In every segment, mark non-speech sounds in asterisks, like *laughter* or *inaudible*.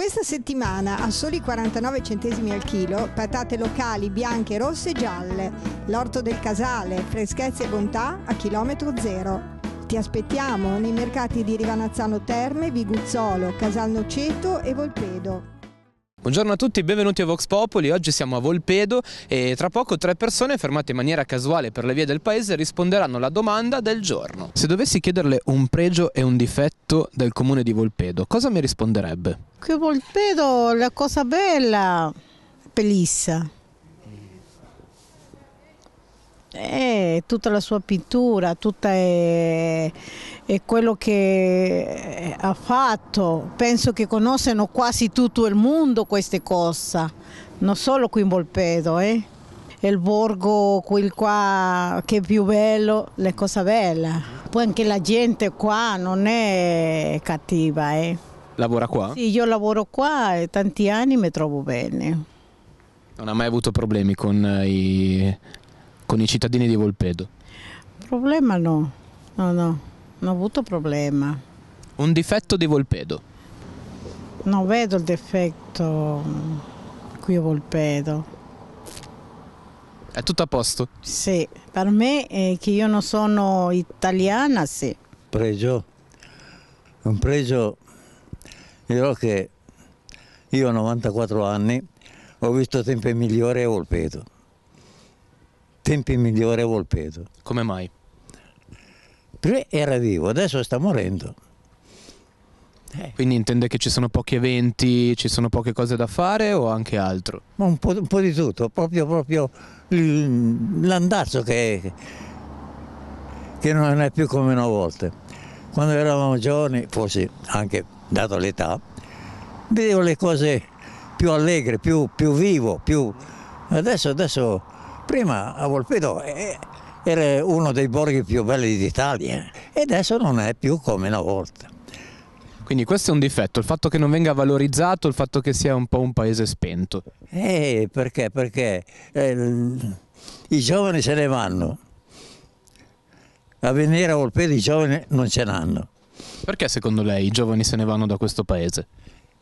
Questa settimana a soli 49 centesimi al chilo, patate locali bianche, rosse e gialle, l'orto del casale, freschezza e bontà a chilometro zero. Ti aspettiamo nei mercati di Rivanazzano Terme, Viguzzolo, Casal Noceto e Volpedo. Buongiorno a tutti, benvenuti a Vox Popoli, oggi siamo a Volpedo e tra poco tre persone fermate in maniera casuale per le vie del paese risponderanno alla domanda del giorno. Se dovessi chiederle un pregio e un difetto del comune di Volpedo, cosa mi risponderebbe? Che Volpedo, la cosa bella, bellissima eh, tutta la sua pittura, tutto eh, è, quello che eh, ha fatto. Penso che conoscono quasi tutto il mondo queste cose, non solo qui in Volpedo. Eh. Il borgo qui qua che è più bello, le cose belle. Poi anche la gente qua non è cattiva. Eh. Lavora qua? Sì, io lavoro qua e tanti anni mi trovo bene. Non ha mai avuto problemi con eh, i con i cittadini di Volpedo? Problema no, no, no, non ho avuto problema. Un difetto di Volpedo? Non vedo il difetto qui a Volpedo. È tutto a posto? Sì, per me eh, che io non sono italiana, sì. Pregio, un pregio, dirò che io ho 94 anni, ho visto tempi migliori a Volpedo tempi migliori a Volpeto. Come mai? Perché era vivo, adesso sta morendo. Eh. Quindi intende che ci sono pochi eventi, ci sono poche cose da fare o anche altro? Ma un po', un po di tutto, proprio, proprio l'andazzo che, che non è più come una volta. Quando eravamo giovani, forse anche dato l'età, vedevo le cose più allegre, più, più vivo, più... Adesso, adesso Prima a Volpedo eh, era uno dei borghi più belli d'Italia eh, e adesso non è più come una volta. Quindi questo è un difetto, il fatto che non venga valorizzato, il fatto che sia un po' un paese spento. Eh, perché? Perché eh, i giovani se ne vanno. A venire a Volpedo i giovani non ce n'hanno. Perché secondo lei i giovani se ne vanno da questo paese?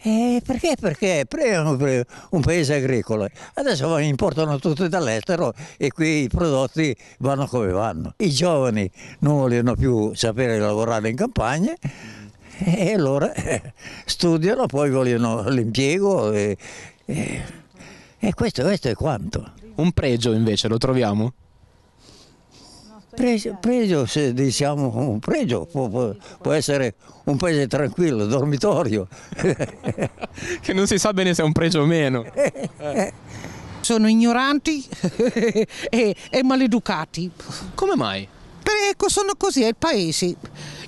Eh, perché? Perché prima un paese agricolo, adesso importano tutto dall'estero e qui i prodotti vanno come vanno. I giovani non vogliono più sapere lavorare in campagna e allora eh, studiano, poi vogliono l'impiego e, e, e questo, questo è quanto. Un pregio invece lo troviamo? Pregio, pregio se diciamo un pregio, può, può, essere un paese tranquillo, dormitorio. *laughs* che non si sa bene se è un pregio o meno. *laughs* Sono ignoranti *laughs* e, e maleducati. Come mai? ecco, sono così, è il paese.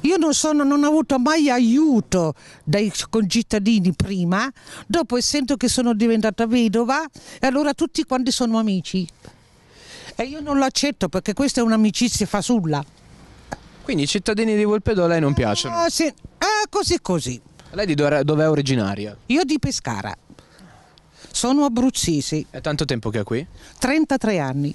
Io non, sono, non, ho avuto mai aiuto dai concittadini prima, dopo essendo che sono diventata vedova, e allora tutti quanti sono amici e io non l'accetto perché questa è un'amicizia fasulla. Quindi i cittadini di Volpedo a lei non piacciono? Ah, sì. ah così così. Lei di dove è originaria? Io di Pescara. Sono abruzzisi. È tanto tempo che è qui? 33 anni.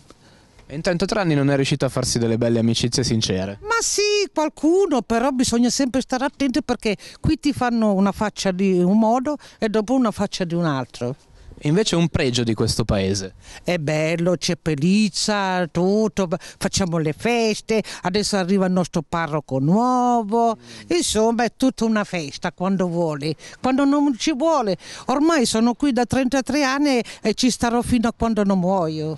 E in 33 anni non è riuscito a farsi delle belle amicizie sincere? Ma sì, qualcuno, però bisogna sempre stare attenti perché qui ti fanno una faccia di un modo e dopo una faccia di un altro invece un pregio di questo paese. È bello, c'è pelizza, tutto, facciamo le feste, adesso arriva il nostro parroco nuovo, insomma è tutta una festa quando vuole, quando non ci vuole. Ormai sono qui da 33 anni e ci starò fino a quando non muoio.